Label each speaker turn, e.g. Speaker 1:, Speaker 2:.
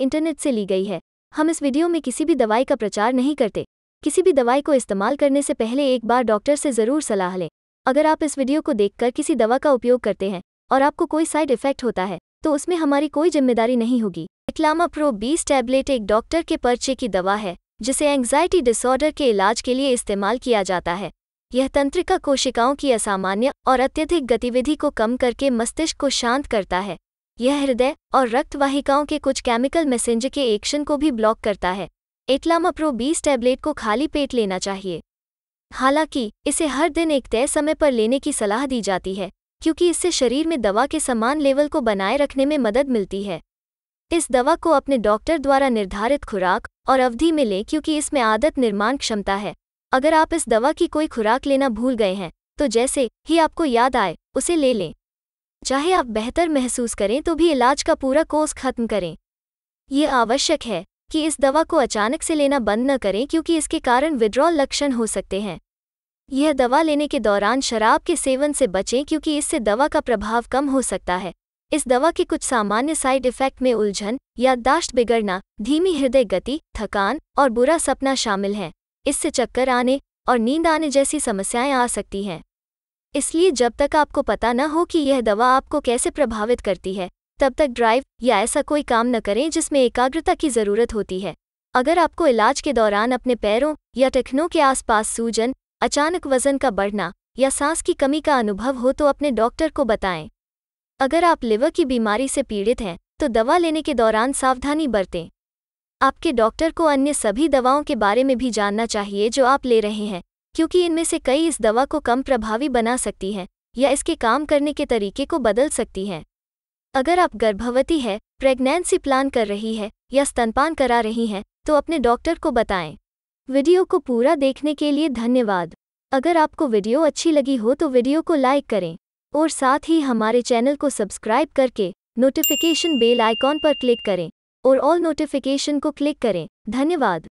Speaker 1: internet से ली गई है हम इस वीडियो में किसी भी दवाई का प्रचार नहीं करते किसी भी दवाई को इस्तेमाल करने से पहले एक बार डॉक्टर से ज़रूर सलाह लें अगर आप इस वीडियो को देखकर किसी दवा का उपयोग करते हैं और आपको कोई साइड इफेक्ट होता है तो उसमें हमारी कोई जिम्मेदारी नहीं होगी इक्लामा प्रो बीस टैबलेट एक डॉक्टर के पर्चे की दवा है जिसे एंग्जाइटी डिसऑर्डर के इलाज के लिए इस्तेमाल किया जाता है यह तंत्रिका कोशिकाओं की असामान्य और अत्यधिक गतिविधि को कम करके मस्तिष्क को शांत करता है यह हृदय और रक्तवाहिकाओं के कुछ केमिकल मैसेंजर के एक्शन को भी ब्लॉक करता है एटलामप्रो बीस टैबलेट को खाली पेट लेना चाहिए हालांकि इसे हर दिन एक तय समय पर लेने की सलाह दी जाती है क्योंकि इससे शरीर में दवा के समान लेवल को बनाए रखने में मदद मिलती है इस दवा को अपने डॉक्टर द्वारा निर्धारित खुराक और अवधि में लें क्योंकि इसमें आदत निर्माण क्षमता है अगर आप इस दवा की कोई खुराक लेना भूल गए हैं तो जैसे ही आपको याद आए उसे ले लें चाहे आप बेहतर महसूस करें तो भी इलाज का पूरा कोर्स खत्म करें ये आवश्यक है कि इस दवा को अचानक से लेना बंद न करें क्योंकि इसके कारण विड्रॉल लक्षण हो सकते हैं यह दवा लेने के दौरान शराब के सेवन से बचें क्योंकि इससे दवा का प्रभाव कम हो सकता है इस दवा के कुछ सामान्य साइड इफेक्ट में उलझन याददाश्त बिगड़ना धीमी हृदय गति थकान और बुरा सपना शामिल हैं इससे चक्कर आने और नींद आने जैसी समस्याएं आ सकती हैं इसलिए जब तक आपको पता न हो कि यह दवा आपको कैसे प्रभावित करती है तब तक ड्राइव या ऐसा कोई काम न करें जिसमें एकाग्रता की जरूरत होती है अगर आपको इलाज के दौरान अपने पैरों या टखनों के आसपास सूजन अचानक वजन का बढ़ना या सांस की कमी का अनुभव हो तो अपने डॉक्टर को बताएं अगर आप लिवर की बीमारी से पीड़ित हैं तो दवा लेने के दौरान सावधानी बरतें आपके डॉक्टर को अन्य सभी दवाओं के बारे में भी जानना चाहिए जो आप ले रहे हैं क्योंकि इनमें से कई इस दवा को कम प्रभावी बना सकती हैं या इसके काम करने के तरीके को बदल सकती हैं अगर आप गर्भवती है प्रेगनेंसी प्लान कर रही है या स्तनपान करा रही हैं तो अपने डॉक्टर को बताएं वीडियो को पूरा देखने के लिए धन्यवाद अगर आपको वीडियो अच्छी लगी हो तो वीडियो को लाइक करें और साथ ही हमारे चैनल को सब्सक्राइब करके नोटिफिकेशन बेल आइकॉन पर क्लिक करें और ऑल नोटिफिकेशन को क्लिक करें धन्यवाद